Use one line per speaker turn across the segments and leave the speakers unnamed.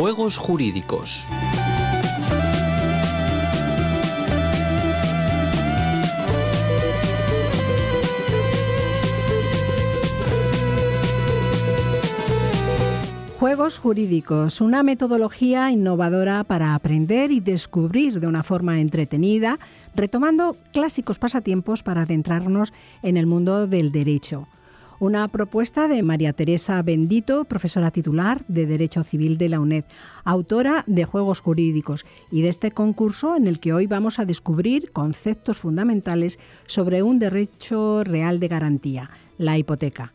Juegos Jurídicos.
Juegos Jurídicos, una metodología innovadora para aprender y descubrir de una forma entretenida, retomando clásicos pasatiempos para adentrarnos en el mundo del derecho. Una propuesta de María Teresa Bendito, profesora titular de Derecho Civil de la UNED, autora de Juegos Jurídicos y de este concurso en el que hoy vamos a descubrir conceptos fundamentales sobre un derecho real de garantía, la hipoteca.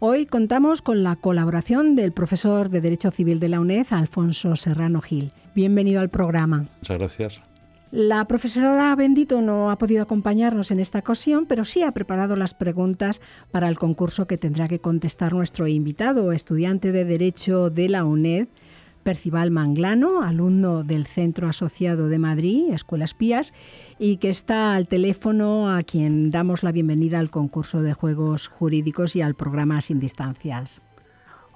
Hoy contamos con la colaboración del profesor de Derecho Civil de la UNED, Alfonso Serrano Gil. Bienvenido al programa.
Muchas gracias.
La profesora Bendito no ha podido acompañarnos en esta ocasión, pero sí ha preparado las preguntas para el concurso que tendrá que contestar nuestro invitado, estudiante de Derecho de la UNED, Percival Manglano, alumno del Centro Asociado de Madrid, Escuelas Pías, y que está al teléfono a quien damos la bienvenida al concurso de juegos jurídicos y al programa Sin Distancias.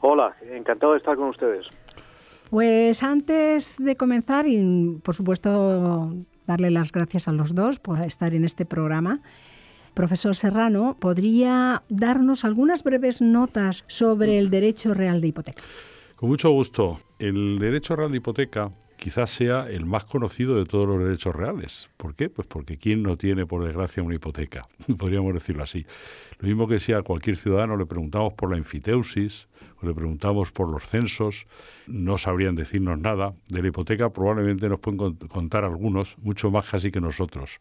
Hola, encantado de estar con ustedes.
Pues antes de comenzar, y por supuesto darle las gracias a los dos por estar en este programa, profesor Serrano, ¿podría darnos algunas breves notas sobre el derecho real de hipoteca?
Con mucho gusto. El derecho real de hipoteca quizás sea el más conocido de todos los derechos reales. ¿Por qué? Pues porque ¿quién no tiene, por desgracia, una hipoteca? Podríamos decirlo así. Lo mismo que si a cualquier ciudadano le preguntamos por la enfiteusis, o le preguntamos por los censos, no sabrían decirnos nada. De la hipoteca probablemente nos pueden contar algunos, mucho más casi que nosotros.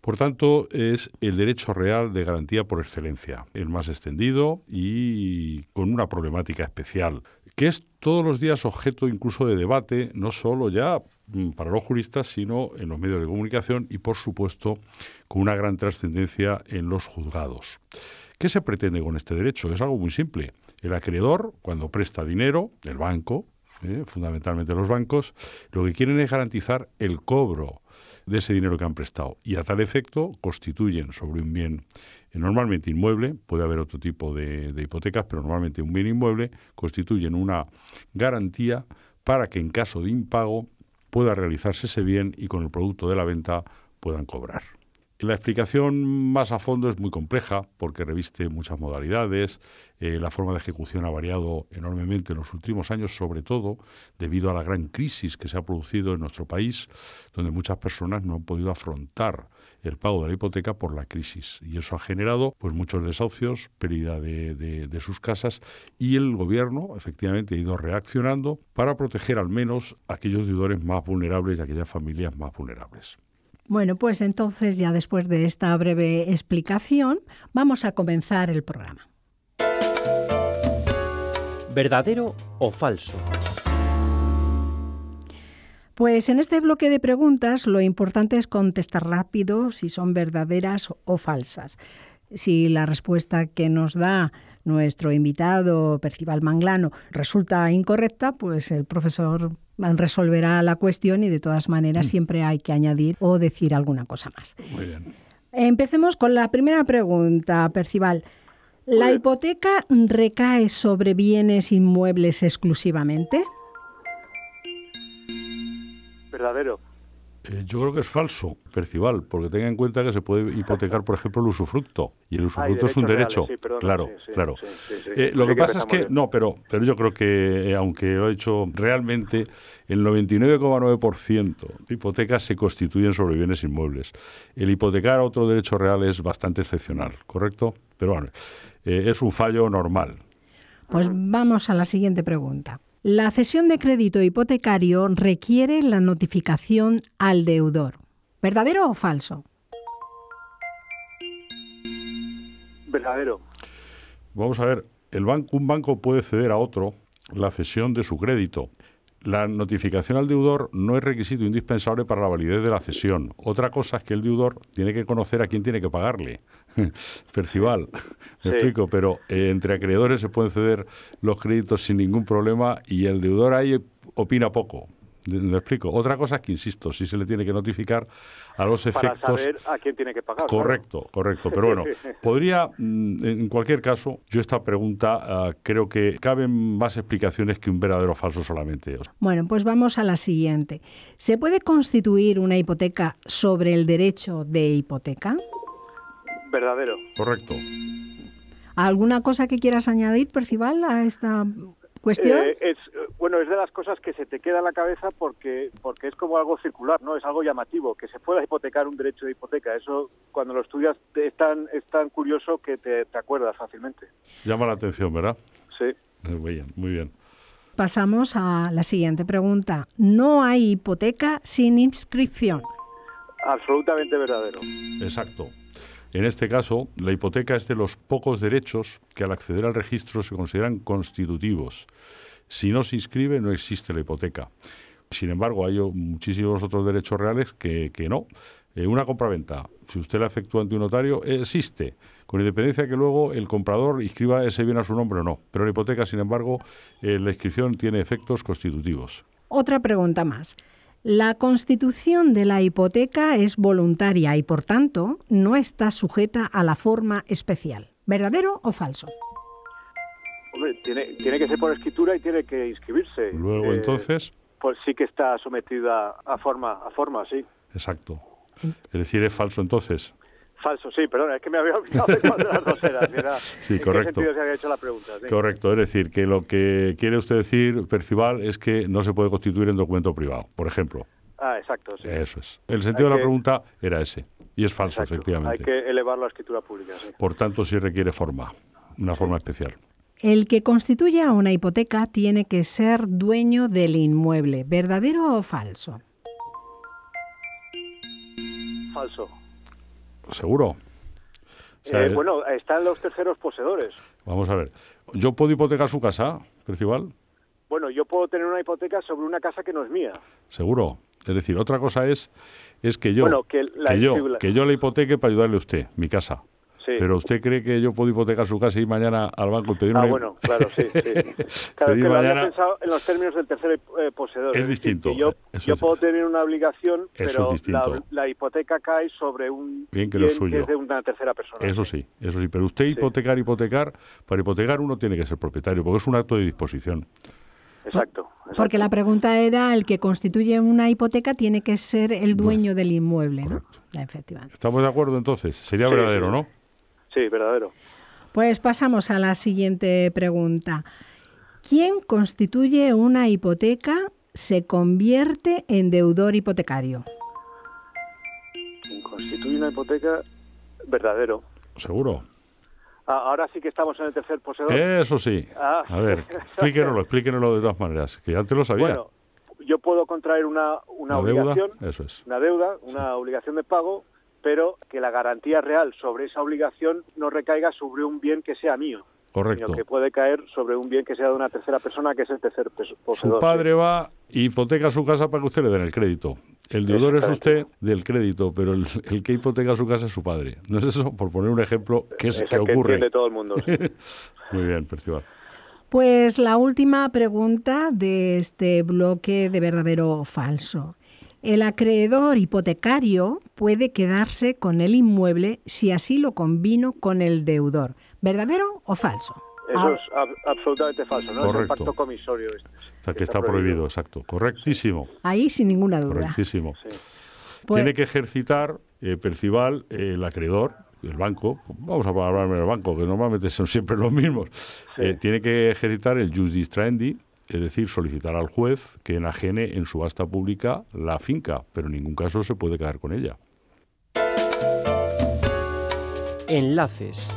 Por tanto, es el derecho real de garantía por excelencia, el más extendido y con una problemática especial que es todos los días objeto incluso de debate, no solo ya mm, para los juristas, sino en los medios de comunicación y, por supuesto, con una gran trascendencia en los juzgados. ¿Qué se pretende con este derecho? Es algo muy simple. El acreedor, cuando presta dinero, el banco, eh, fundamentalmente los bancos, lo que quieren es garantizar el cobro de ese dinero que han prestado y a tal efecto constituyen sobre un bien eh, normalmente inmueble, puede haber otro tipo de, hipotecas, pero normalmente un bien inmueble constituye una garantía para que en caso de impago pueda realizarse ese bien y con el producto de la venta puedan cobrar. La explicación más a fondo es muy compleja porque reviste muchas modalidades, eh, la forma de ejecución ha variado enormemente en los últimos años, sobre todo debido a la gran crisis que se ha producido en nuestro país, donde muchas personas no han podido afrontar el pago de la hipoteca por la crisis. Y eso ha generado pues, muchos desahucios, pérdida de, sus casas y el gobierno efectivamente ha ido reaccionando para proteger al menos a aquellos deudores más vulnerables y a aquellas familias más vulnerables.
Bueno, pues entonces ya después de esta breve explicación vamos a comenzar el programa.
¿Verdadero o falso?
Pues en este bloque de preguntas lo importante es contestar rápido si son verdaderas o falsas. Si la respuesta que nos da nuestro invitado Percival Manglano resulta incorrecta, pues el profesor resolverá la cuestión y de todas maneras mm. siempre hay que añadir o decir alguna cosa más. Muy bien. Empecemos con la primera pregunta, Percival. ¿La pues hipoteca recae sobre bienes inmuebles exclusivamente?
verdadero. Eh, yo creo que es falso, Percival, porque tenga en cuenta que se puede hipotecar, por ejemplo, el usufructo. Y el usufructo es un derecho. claro, claro. Eh, lo que, pasa es que, no, pero, pero yo creo que, eh, aunque lo he hecho realmente, el 99,9% de hipotecas se constituyen sobre bienes inmuebles. El hipotecar otro derecho real es bastante excepcional, ¿correcto? Pero bueno, es un fallo normal.
Pues vamos a la siguiente pregunta. La cesión de crédito hipotecario requiere la notificación al deudor. ¿Verdadero o falso?
Verdadero.
Vamos a ver, un banco puede ceder a otro la cesión de su crédito la notificación al deudor no es requisito indispensable para la validez de la cesión. Otra cosa es que el deudor tiene que conocer a quién tiene que pagarle. Percival, me explico, pero eh, entre acreedores se pueden ceder los créditos sin ningún problema y el deudor ahí opina poco le explico. Otra cosa es que, insisto, si se le tiene que notificar a los efectos.
a quién tiene que pagar. Correcto,
correcto. Pero bueno, podría, mm, en cualquier caso, yo esta pregunta ah, creo que caben más explicaciones que un verdadero falso solamente.
Bueno, pues vamos a la siguiente. ¿Se puede constituir una hipoteca sobre el derecho de hipoteca?
Verdadero. Correcto.
¿Alguna cosa que quieras añadir, Percival, a esta
cuestión? Eh, es
bueno, es de las cosas que se te queda en la cabeza porque, porque es como algo circular, ¿no? Es algo llamativo, que se pueda hipotecar un derecho de hipoteca. Eso, cuando lo estudias, es tan, es tan curioso que te, te acuerdas fácilmente.
Llama la atención, ¿verdad? Sí. Muy bien, muy bien. Pasamos
a la siguiente pregunta. No hay hipoteca sin inscripción.
Absolutamente verdadero. Exacto. En este caso, la hipoteca es de los pocos derechos que al acceder al registro se consideran constitutivos si no se inscribe, no existe la hipoteca. Sin embargo, hay muchísimos otros derechos reales que, no. Eh, una compraventa, si usted la efectúa ante un notario, existe, con independencia de que luego el comprador inscriba ese bien a su nombre o no. Pero la hipoteca, sin embargo, eh, la inscripción tiene efectos constitutivos.
Otra pregunta más. La constitución de la hipoteca es voluntaria y, por tanto, no está sujeta a la forma especial. ¿Verdadero
o falso? tiene, que ser por escritura y tiene que inscribirse. Luego, eh, entonces. Pues sí que está sometida a forma, a forma, sí.
Exacto. Es decir, es falso entonces.
Falso, sí, Perdón, es que me había olvidado de las dos sí, correcto. se había hecho la pregunta? Correcto,
es decir, que lo que quiere usted decir, Percival, es que no se puede constituir en documento privado, por ejemplo. Ah, exacto, sí. Eso es. El sentido de la pregunta era ese, y es falso, efectivamente. Hay que elevarlo a escritura pública, Por tanto, sí requiere forma, una forma especial.
El que constituya una hipoteca tiene que ser dueño del inmueble, ¿verdadero o falso?
Falso.
Seguro. Eh, eh, bueno,
están los terceros poseedores.
Vamos a ver. ¿Yo puedo hipotecar su casa principal?
Bueno, yo puedo tener una hipoteca sobre una casa que no es mía.
Seguro. Es decir, otra cosa es, es que yo, que, la, yo, hipoteque para ayudarle a usted, mi casa. Pero usted cree que yo puedo hipotecar su casa y ir mañana al banco y pedir ah, Ah, bueno, claro, sí. sí. claro, que mañana... pensado
en los términos del tercer eh, poseedor. Es, distinto. yo, yo puedo tener una obligación, pero la, la, hipoteca cae sobre un bien que, suyo. es de una tercera
persona. Eso sí, eso sí. Pero usted hipotecar, hipotecar, para hipotecar uno tiene que ser propietario, porque es un acto de disposición.
Exacto,
Porque la pregunta era, el que constituye una hipoteca tiene que ser el dueño del inmueble, ¿no? Efectivamente.
Estamos de acuerdo entonces, sería verdadero, ¿no? Sí, verdadero.
Pues pasamos a la siguiente pregunta. ¿Quién constituye una hipoteca se convierte en deudor hipotecario?
¿Quién constituye una hipoteca verdadero? Seguro. Ah, ahora sí que estamos en el tercer poseedor. Eso sí. Ah. A ver, explíquenoslo,
explíquenoslo de todas maneras, que ya te lo sabía. Bueno,
yo puedo contraer una, obligación, es. una deuda, una obligación de pago pero que la garantía real sobre esa obligación no recaiga sobre un bien que sea mío. Correcto. Sino que puede caer sobre un bien que sea de una tercera persona, que es el tercer poseedor. Su
padre va y hipoteca su casa para que usted le den el crédito. El deudor es usted del crédito, pero el, que hipoteca su casa es su padre. ¿No es eso? Por poner un ejemplo, ¿qué es, es el que, ocurre? todo el mundo. Muy bien, Percival.
Pues la última pregunta de este bloque de verdadero o falso. El acreedor hipotecario puede quedarse con el inmueble si así lo combino con el deudor. ¿Verdadero o falso?
Eso ah. es absolutamente falso, ¿no? Correcto. pacto comisorio. Este.
que, está, prohibido. exacto. Correctísimo.
Ahí sin ninguna duda. Correctísimo.
Pues tiene que ejercitar eh, Percival, el acreedor, el banco, vamos a hablar del banco, que normalmente son siempre los mismos, eh, tiene que ejercitar el jus Trendy es decir, solicitar al juez que enajene en subasta pública la finca, pero en ningún caso se puede quedar con ella.
Enlaces.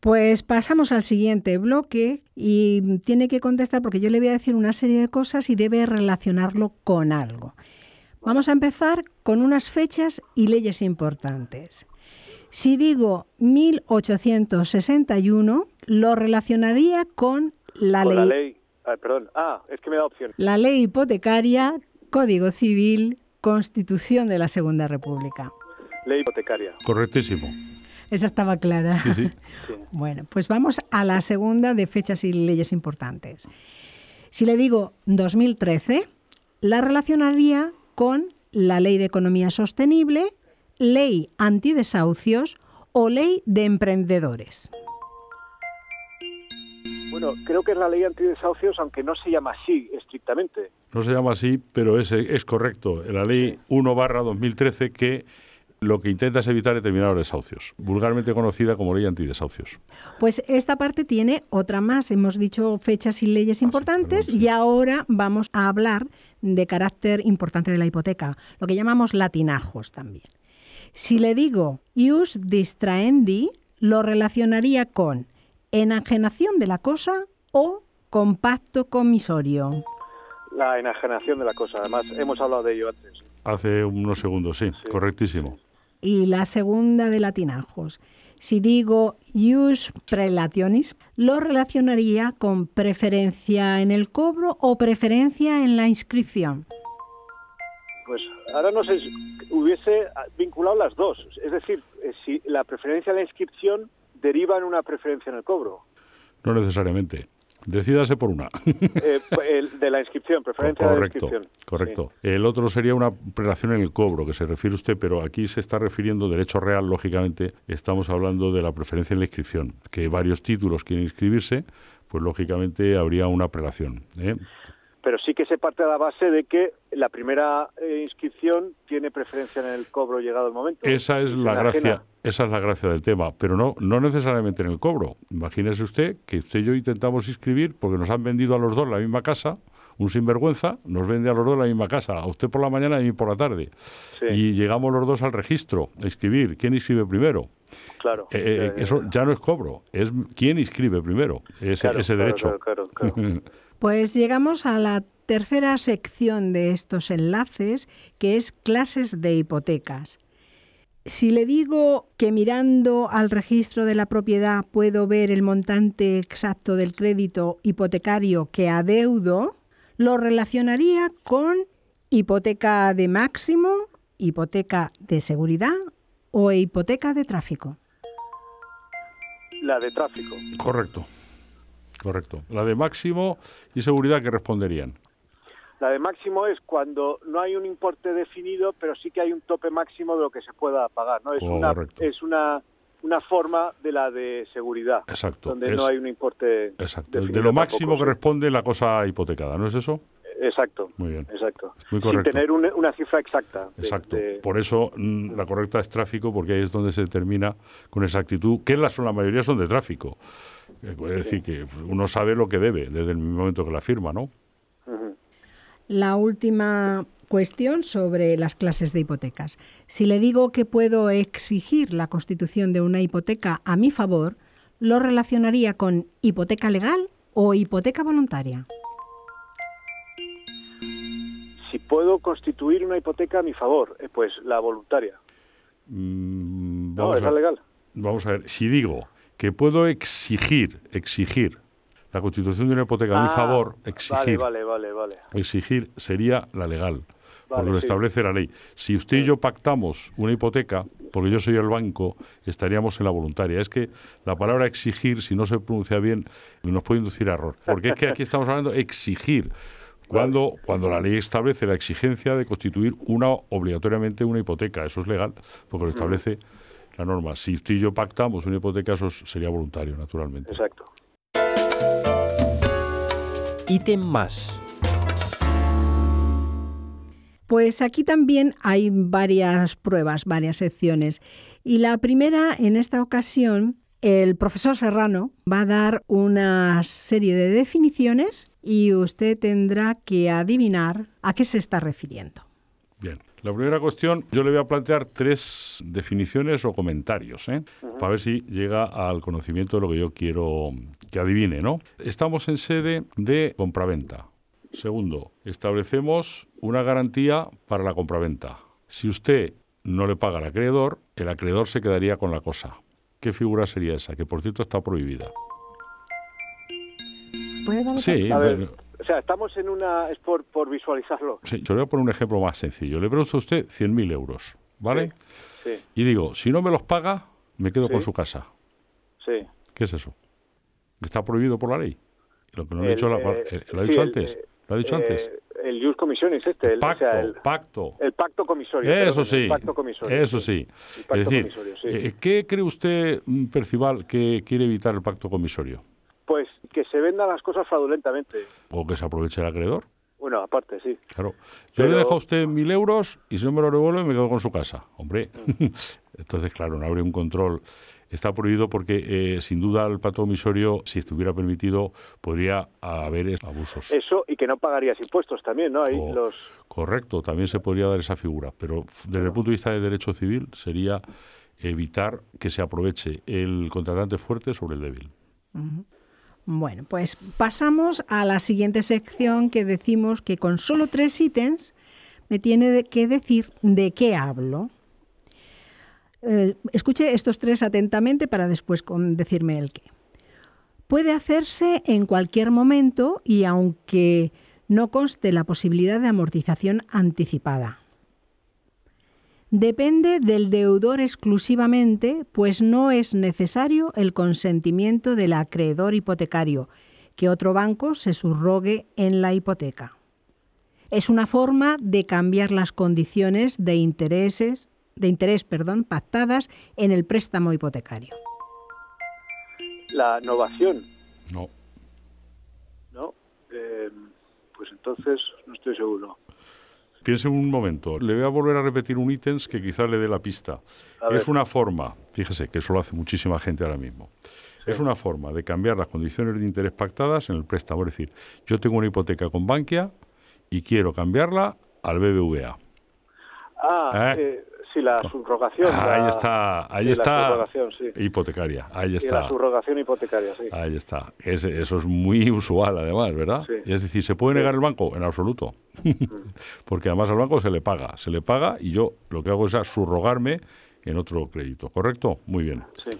Pues pasamos al siguiente bloque y tiene que contestar porque yo le voy a decir una serie de cosas y debe relacionarlo con algo. Vamos a empezar con unas fechas y leyes importantes. Si digo 1861, lo relacionaría con la ley. La ley. hipotecaria, Código Civil, Constitución de la Segunda República.
Ley hipotecaria. Correctísimo.
Esa estaba clara. Sí, sí. bueno, pues vamos a la segunda de fechas y leyes importantes. Si le digo 2013, la relacionaría con la Ley de Economía Sostenible, Ley Antidesahucios o Ley de Emprendedores
creo que es la ley antidesahucios, aunque no se llama así estrictamente.
No se llama así, pero es, es correcto. La ley 1 barra 2013 que lo que intenta es evitar determinados desahucios, vulgarmente conocida como ley antidesahucios.
Pues esta parte tiene otra más. Hemos dicho fechas y leyes ah, importantes y ahora vamos a hablar de carácter importante de la hipoteca, lo que llamamos latinajos también. Si le digo ius distraendi, lo relacionaría con enajenación de la cosa o compacto comisorio.
La enajenación de la cosa, además hemos hablado de ello
antes. Hace unos segundos, sí, correctísimo.
Y la segunda de latinajos. Si digo ius prelationis, lo relacionaría con preferencia en el cobro o preferencia en la inscripción.
Pues ahora no sé, hubiese vinculado las dos. Es decir, eh, si la preferencia en la inscripción ¿Derivan una preferencia en el cobro.
No necesariamente. Decídase por una.
Eh, pues, de la inscripción, preferencia correcto, de la inscripción. Correcto.
El otro sería una prelación en el cobro, que se refiere usted, pero aquí se está refiriendo derecho real, lógicamente, estamos hablando de la preferencia en la inscripción, que varios títulos quieren inscribirse, pues lógicamente habría una prelación. ¿eh?
Pero sí que se parte de la base de que la primera eh, inscripción tiene preferencia en el cobro llegado el momento. Esa es la, gracia.
Esa es la gracia del tema, pero no, no necesariamente en el cobro. Imagínese usted que usted y yo intentamos inscribir porque nos han vendido a los dos la misma casa, un sinvergüenza nos vende a los dos la misma casa, a usted por la mañana y a mí por la tarde. Y llegamos los dos al registro a inscribir. ¿Quién inscribe primero? Claro. Eh, eh, eh, eso ya no es cobro, es quién inscribe primero ese, ese derecho.
pues llegamos a la tercera sección de estos enlaces, que es clases de hipotecas. Si le digo que mirando al registro de la propiedad puedo ver el montante exacto del crédito hipotecario que adeudo, lo relacionaría con hipoteca de máximo, hipoteca de seguridad o hipoteca de tráfico.
La de tráfico. Correcto. Correcto. La de máximo y seguridad que responderían.
La de máximo es cuando no hay un importe definido, pero sí que hay un tope máximo de lo que se pueda pagar. ¿no? Es, una, es una, una forma de la de seguridad, Exacto. donde no hay un importe Exacto. de lo máximo
que responde la cosa hipotecada, ¿no es eso?
Exacto. Muy bien. Exacto. Muy Sin tener una
cifra exacta. exacto. Por eso mm, la correcta es tráfico, porque ahí es donde se determina con exactitud, que la, la mayoría son de tráfico. Eh, es decir, que uno sabe lo que debe desde el momento que la firma, ¿no?
la última cuestión sobre las clases de hipotecas. Si le digo que puedo exigir la constitución de una hipoteca a mi favor, lo relacionaría con hipoteca legal o hipoteca voluntaria.
Si puedo constituir una hipoteca a mi favor, eh, pues la voluntaria.
Mm, no, es la legal. Vamos a ver, si digo que puedo exigir, exigir la constitución de una hipoteca a mi ah, favor, exigir, exigir sería la legal, porque lo establece la ley. Si usted y yo pactamos una hipoteca, porque yo soy el banco, estaríamos en la voluntaria. Es que la palabra exigir, si no se pronuncia bien, nos puede inducir a error, porque es que aquí estamos hablando de exigir. Cuando, cuando la ley establece la exigencia de constituir una obligatoriamente una hipoteca, eso es legal, porque lo mm. establece la norma. Si usted y yo pactamos una hipoteca, eso sería voluntario, naturalmente. Exacto ítem más.
Pues aquí también hay varias pruebas, varias secciones. Y la primera, en esta ocasión, el profesor Serrano va a dar una serie de definiciones y usted tendrá que adivinar a qué se está refiriendo.
Bien. La primera cuestión, yo le voy a plantear tres definiciones o comentarios, ¿eh? para ver si llega al conocimiento de lo que yo quiero que adivine, ¿no? Estamos en sede de compraventa. Segundo, establecemos una garantía para la compraventa. Si usted no le paga al acreedor, el acreedor se quedaría con la cosa. ¿Qué figura sería esa? Que por cierto está prohibida.
Sí, a ver, o sea, estamos en una. es por, visualizarlo.
Sí, yo le voy a poner un ejemplo más sencillo. Le pregunto a usted 100.000 euros, ¿vale? sí. Y digo, si no me los paga, me quedo con su casa. Sí. ¿Qué es eso? que está prohibido por la ley. Lo que no he lo he eh, eh, dicho antes. Lo he dicho antes.
El este. pacto, el pacto. El comisorio. Eso sí. Pacto comisorio, eso
sí. es decir, eh, ¿qué cree usted, mm, Percival, que quiere evitar el pacto comisorio?
Pues que se vendan las cosas fraudulentamente.
O que se aproveche el acreedor.
Bueno, aparte, sí.
Claro. Yo le dejo a usted mil euros y si no me lo devuelve me quedo con su casa. Hombre. Mm. Entonces, claro, no habría un control. Está prohibido porque, eh, sin duda, el pato omisorio, si estuviera permitido, podría haber abusos.
Eso y que no pagarías impuestos también, ¿no?
Correcto, también se podría dar esa figura, pero desde el punto de vista de derecho civil sería evitar que se aproveche el contratante fuerte sobre el débil.
Bueno, pues pasamos a la siguiente sección que decimos que con solo tres ítems me tiene que decir de qué hablo. Eh, escuche estos tres atentamente para después decirme el qué. Puede hacerse en cualquier momento y aunque no conste la posibilidad de amortización anticipada. Depende del deudor exclusivamente, pues no es necesario el consentimiento del acreedor hipotecario, que otro banco se subrogue en la hipoteca. Es una forma de cambiar las condiciones de intereses de interés perdón, pactadas en el préstamo hipotecario?
La innovación. No. No. Eh, pues entonces no estoy seguro.
Piense un momento. Le voy a volver a repetir un ítem que quizás le dé la pista. es una forma, fíjese que eso lo hace muchísima gente ahora mismo. Es una forma de cambiar las condiciones de interés pactadas en el préstamo. Es decir, yo tengo una hipoteca con Bankia y quiero cambiarla al BBVA.
Ah, ¿Eh? eh si la ah, subrogación. ahí está, ahí está.
Hipotecaria, ahí está.
subrogación hipotecaria, sí. Ahí
está. eso es muy usual, además, ¿verdad? Es decir, ¿se puede negar el banco? En absoluto. Mm. Porque además al banco se le paga, se le paga y yo lo que hago es subrogarme en otro crédito, ¿correcto? Muy bien. Sí.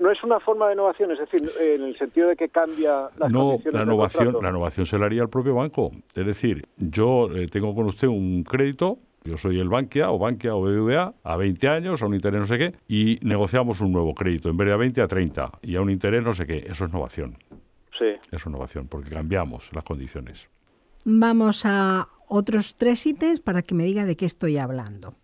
no es una forma de innovación, es decir, en el sentido de que cambia no, la innovación, la
innovación se la haría al propio banco. Es decir, yo eh, tengo con usted un crédito, yo soy el Bankia o Bankia o BBVA a 20 años, a un interés no sé qué, y negociamos un nuevo crédito, en vez de a 20 a 30 y a un interés no sé qué. Eso es innovación. Sí. Es innovación, porque cambiamos las condiciones.
Vamos a otros tres ítems para que me diga de qué estoy hablando.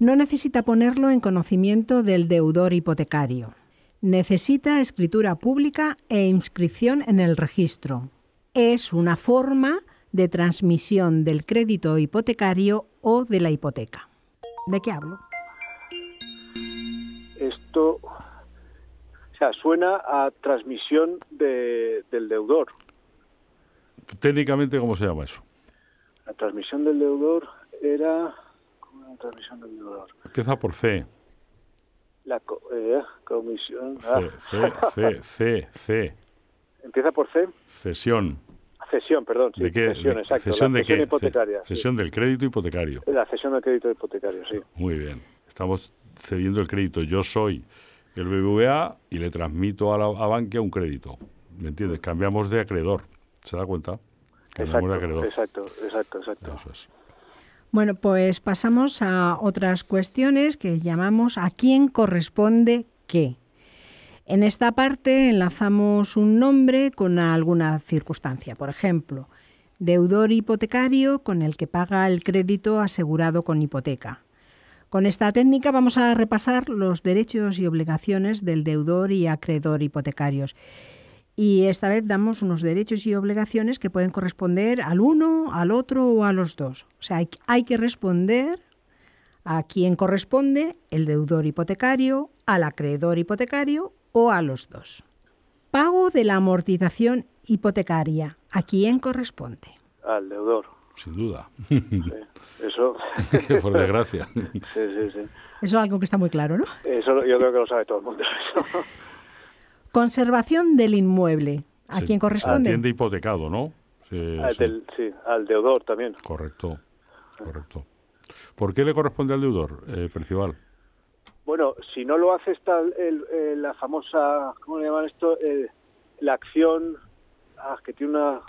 No necesita ponerlo en conocimiento del deudor hipotecario. Necesita escritura pública e inscripción en el registro. Es una forma de transmisión del crédito hipotecario de la hipoteca. ¿De qué hablo?
Esto o sea, suena a transmisión de, del deudor.
Técnicamente, ¿cómo se llama eso?
La transmisión del deudor era... ¿Cómo era la transmisión del deudor?
Empieza por C.
La eh, comisión... C,
C, C. Ah.
¿Empieza por C?
Cesión.
Cesión, perdón. Sí, Cesión, exacto. ¿Cesión Cesión
del crédito hipotecario.
La cesión del crédito hipotecario, sí.
Muy bien. Estamos cediendo el crédito. Yo soy el BBVA y le transmito a, la, banca un crédito. ¿Me entiendes? Cambiamos de acreedor. ¿Se da cuenta? Cambiamos de acreedor. Exacto, exacto, exacto.
Bueno, pues pasamos a otras cuestiones que llamamos a quién corresponde qué. En esta parte enlazamos un nombre con alguna circunstancia, por ejemplo, deudor hipotecario con el que paga el crédito asegurado con hipoteca. Con esta técnica vamos a repasar los derechos y obligaciones del deudor y acreedor hipotecarios. Y esta vez damos unos derechos y obligaciones que pueden corresponder al uno, al otro o a los dos. O sea, hay, que responder a quien corresponde el deudor hipotecario, al acreedor hipotecario o a los dos. Pago de la amortización hipotecaria. ¿A quién corresponde?
Al deudor. Sin duda. eso. Por desgracia. Eso
es algo que está muy claro, ¿no?
Eso yo creo que lo sabe todo el mundo.
Conservación del inmueble. ¿A quién corresponde? Al
hipotecado, ¿no? Ah, al, deudor también. Correcto, correcto. ¿Por qué le corresponde al deudor, eh, Percival?
bueno, si no lo hace está la famosa, ¿cómo le llaman esto? la acción... Ah, que tiene una...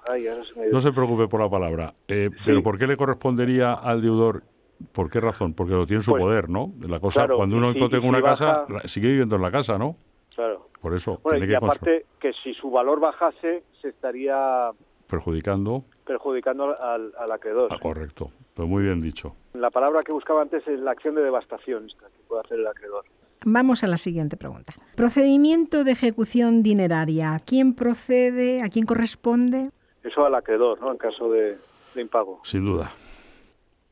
no se
preocupe por la palabra. Eh, Pero ¿por qué le correspondería al deudor ¿Por qué razón? Porque lo tiene su pues, poder, ¿no? La cosa, cuando uno no una casa, sigue viviendo en la casa, ¿no? Claro. Por eso. y aparte
que si su valor bajase, se estaría
perjudicando
perjudicando al, acreedor. Ah,
correcto, pues muy bien dicho.
La palabra que buscaba antes es la acción de devastación que puede hacer el acreedor.
Vamos a la siguiente pregunta. Procedimiento de ejecución dineraria. ¿A quién procede? ¿A quién corresponde?
Eso al acreedor, ¿no? En caso de, impago. Sin duda.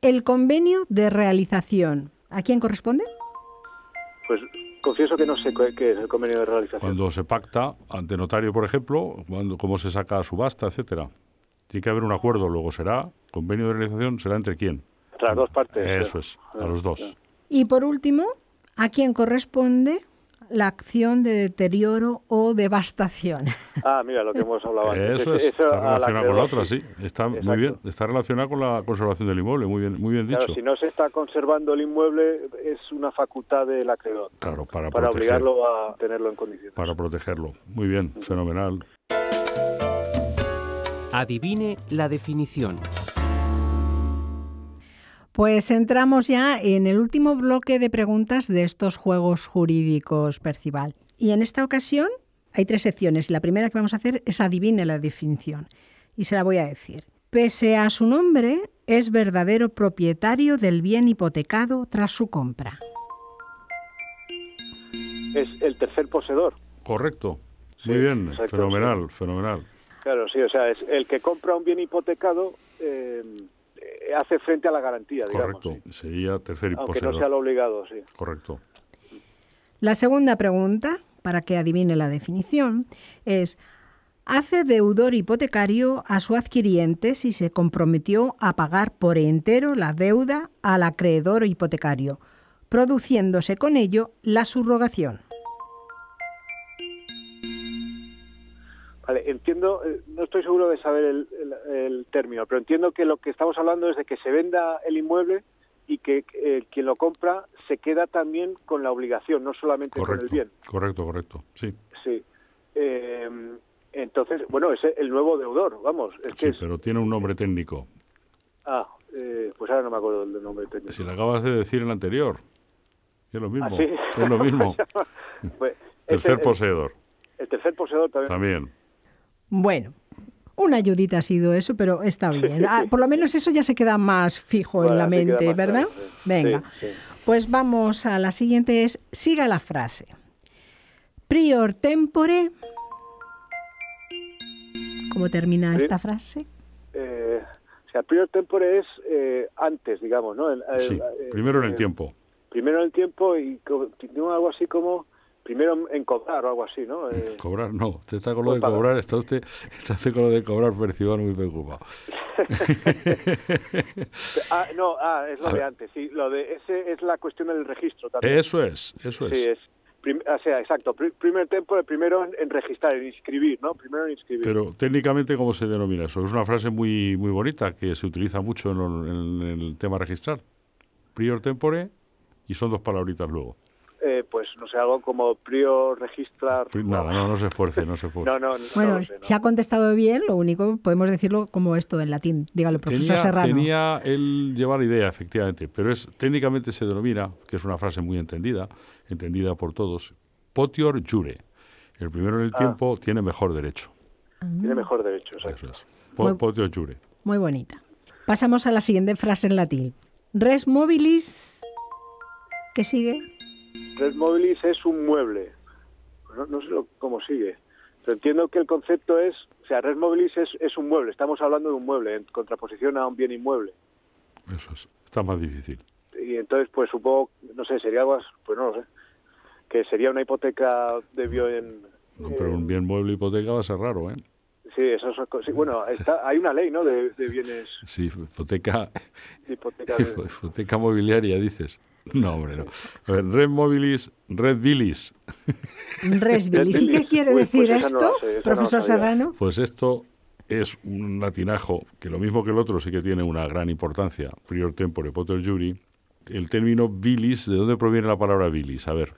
El convenio de realización. ¿A quién corresponde?
Pues
confieso que no sé qué es el convenio de realización.
Cuando se pacta ante notario, por ejemplo, cuando, cómo se saca a subasta, etcétera. Tiene que haber un acuerdo, luego será convenio de realización, será entre quién. Entre
las dos partes. Eso es,
a los dos.
Y por último, ¿a quién corresponde la acción de deterioro o devastación.
Ah, mira, lo que hemos hablado antes. Eso, es, está relacionado con la otra, sí. Está muy bien, está relacionado con la conservación del inmueble, muy bien, muy bien dicho. Claro, si no se
está conservando el inmueble, es una facultad del acreedor.
Claro, para, para obligarlo
a tenerlo en condiciones.
Para protegerlo. Muy bien, fenomenal. Adivine la definición. Pues
entramos ya en el último bloque de preguntas de estos juegos jurídicos Percival. Y en esta ocasión hay tres secciones. La primera que vamos a hacer es adivine la definición. Y se la voy a decir. Pese a su nombre, es verdadero propietario del bien hipotecado tras su compra.
Es el tercer poseedor.
Correcto. Muy bien. Fenomenal, fenomenal.
Claro, sí, o sea, el que compra un bien hipotecado eh, hace frente a la garantía, digamos.
Correcto, sería tercer Aunque no sea lo obligado, sí. Correcto.
La segunda pregunta, para que adivine la definición, es hace deudor hipotecario a su adquiriente si se comprometió a pagar por entero la deuda al acreedor hipotecario, produciéndose con ello la subrogación.
entiendo, eh, no estoy seguro de saber el, término, pero entiendo que lo que estamos hablando es de que se venda el inmueble y que eh, quien lo compra se queda también con la obligación, no solamente con el bien.
Correcto, correcto, sí.
Eh, entonces, bueno, es el nuevo deudor, vamos.
sí, pero tiene un nombre técnico.
Ah, pues ahora no me acuerdo del nombre técnico. Si lo
acabas de decir el anterior. Es lo mismo. Ah, es lo mismo.
Pues, tercer
poseedor. El, el tercer poseedor también. También.
Bueno, una ayudita ha sido eso, pero está bien. Ah, por lo menos eso ya se queda más fijo en la mente, ¿verdad? Venga. Pues vamos a la siguiente es siga la frase. Prior tempore. ¿Cómo termina esta
frase? Eh, o sea, prior tempore es eh, antes, digamos, ¿no? sí. primero en el eh, tiempo. Primero en el tiempo y algo así como primero en cobrar o algo así, ¿no? Eh,
cobrar no, usted está con lo de pues cobrar, está usted, está con lo de cobrar percibir muy preocupado.
ah, no, ah, es lo de antes, sí, lo de ese es la cuestión del registro también. Eso es, eso es. Sí, es o sea, exacto, primer tiempo, primero en, registrar, en inscribir, ¿no? Primero en inscribir. Pero
técnicamente, ¿cómo se denomina eso? Es una frase muy muy bonita que se utiliza mucho en, en el tema registrar. Prior tempore y son dos palabritas luego.
Eh, pues no sé, algo como prior registrar.
No, no, no se esfuerce, no se esfuerce. bueno,
se ha contestado bien, lo único, podemos decirlo como esto en latín, dígalo, profesor Serrano.
Tenía el llevar idea, efectivamente, pero es técnicamente se denomina, que es una frase muy entendida, entendida por todos, potior jure. El primero en el ah. tiempo tiene mejor derecho.
Ah. Tiene mejor derecho, exacto.
potior jure.
Muy bonita. Pasamos a la siguiente frase en latín. Res mobilis. ¿Qué sigue?
Red Mobilis es un mueble.
No, sé cómo sigue. Pero entiendo que el concepto es, o sea, Red Mobilis es, un mueble. Estamos hablando de un mueble en contraposición a un bien inmueble.
Eso es. Está más difícil.
Y entonces, pues supongo, no sé, sería algo, pues no lo sé, que sería una hipoteca de bien. No, pero
un bien mueble hipoteca va a ser raro, ¿eh?
Sí, eso es, bueno, hay una ley, ¿no? De, de bienes.
Sí, hipoteca. Hipoteca, hipoteca mobiliaria, dices. No, hombre, no. red mobilis, red bilis.
Red bilis. ¿Y qué quiere pues decir esto,
profesor Serrano? Pues esto es un latinajo que lo mismo que el otro sí que tiene una gran importancia. Prior tempore, potter jury. El término bilis, ¿de dónde proviene la palabra bilis? A ver.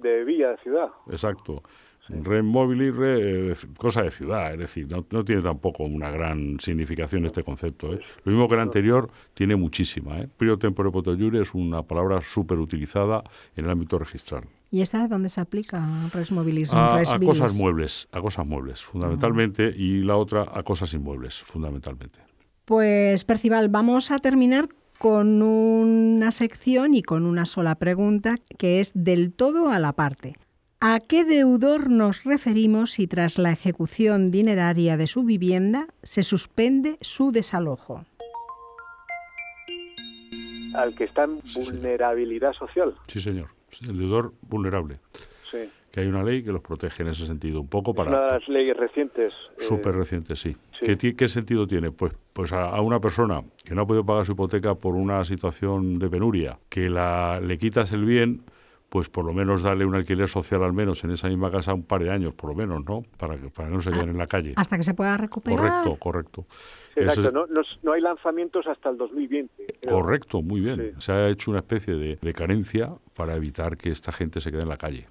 De villa, de ciudad.
Exacto y eh, cosa de ciudad, es decir, no, tiene tampoco una gran significación este concepto. ¿eh? Lo mismo que el anterior, tiene muchísima. ¿eh? Prio es una palabra súper utilizada en el ámbito registral.
¿Y esa dónde se aplica? a, cosas
muebles, fundamentalmente, y la otra a cosas inmuebles, fundamentalmente.
Pues, Percival, vamos a terminar con una sección y con una sola pregunta que es del todo a la parte a qué deudor nos referimos si tras la ejecución dineraria de su vivienda se suspende su desalojo.
Al que está en vulnerabilidad social. Sí, señor. El deudor vulnerable. Sí. Que hay una ley que los protege en ese sentido un poco para... las
leyes recientes. Eh, Súper
recientes, sí. ¿Qué, sentido tiene? Pues, pues a, una persona que no ha podido pagar su hipoteca por una situación de penuria, que la, le quitas el bien pues por lo menos darle un alquiler social al menos en esa misma casa un par de años, por lo menos, ¿no? Para que, para no se ah, queden en la calle. Hasta
que se pueda recuperar. Correcto,
correcto. Exacto, no,
no, hay lanzamientos hasta el 2020.
Correcto, muy bien. Se ha hecho una especie de, de carencia para evitar que esta gente se quede en la calle.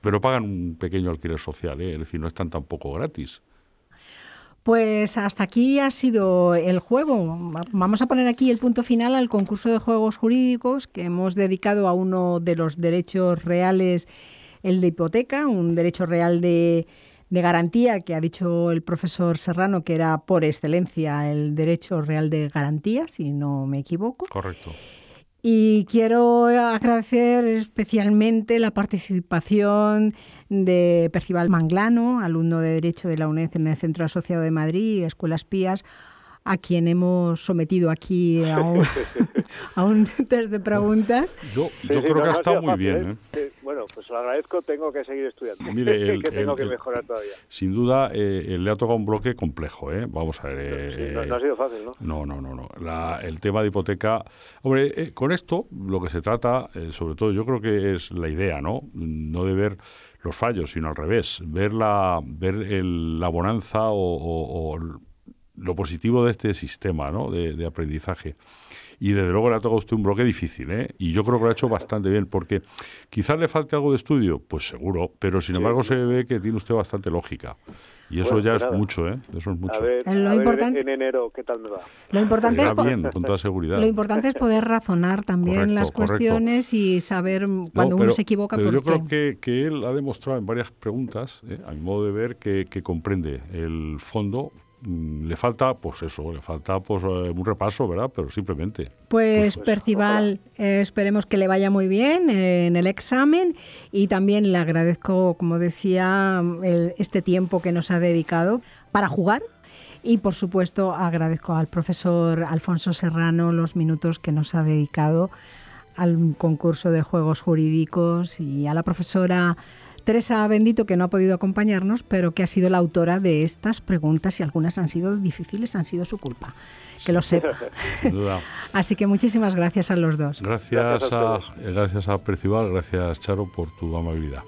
Pero pagan un pequeño alquiler social, ¿eh? es decir, no están tampoco gratis.
Pues hasta aquí ha sido el juego. Vamos a poner aquí el punto final al concurso de juegos jurídicos que hemos dedicado a uno de los derechos reales, el de hipoteca, un derecho real de, garantía que ha dicho el profesor Serrano que era por excelencia el derecho real de garantía, si no me equivoco. Correcto. Y quiero agradecer especialmente la participación de Percival Manglano, alumno de Derecho de la UNED en el Centro Asociado de Madrid, Escuelas Pías, a quien hemos sometido aquí a un, test de preguntas. Yo, creo que ha estado muy bien.
¿eh? ¿eh? bueno, pues lo agradezco, tengo que seguir estudiando.
tengo que mejorar todavía.
Sin duda, eh, le ha tocado un bloque complejo. ¿eh? Vamos a ver. No, ha sido fácil, ¿no? No, no, no. el tema de hipoteca. Hombre, con esto lo que se trata, sobre todo, yo creo que es la idea, ¿no? No de ver los fallos, sino al revés, ver la, ver la bonanza o, lo positivo de este sistema ¿no? de aprendizaje y desde luego le ha tocado usted un bloque difícil, ¿eh? Y yo creo que lo ha hecho bastante bien, porque quizás le falte algo de estudio, pues seguro, pero sin embargo se ve que tiene usted bastante lógica. Y eso ya pues es mucho, ¿eh? Eso es mucho.
lo importante,
en enero, ¿qué tal me va?
Lo importante, es, seguridad.
Lo
importante es poder
razonar también las cuestiones y saber cuando uno se equivoca. yo creo
que, que, él ha demostrado en varias preguntas, ¿eh? a mi modo de ver, que comprende el fondo, Mm, le falta, pues eso, le falta pues, eh, un repaso, ¿verdad? Pero simplemente.
Pues, pues Percival, eh, esperemos que le vaya muy bien en el examen y también le agradezco, como decía, este tiempo que nos ha dedicado para jugar. Y por supuesto agradezco al profesor Alfonso Serrano los minutos que nos ha dedicado al concurso de juegos jurídicos y a la profesora Teresa Bendito, que no ha podido acompañarnos, pero que ha sido la autora de estas preguntas y algunas han sido difíciles, han sido su culpa. Que lo sepa. Así que muchísimas gracias a los dos.
Gracias, a, a gracias a Percival, gracias Charo por tu amabilidad.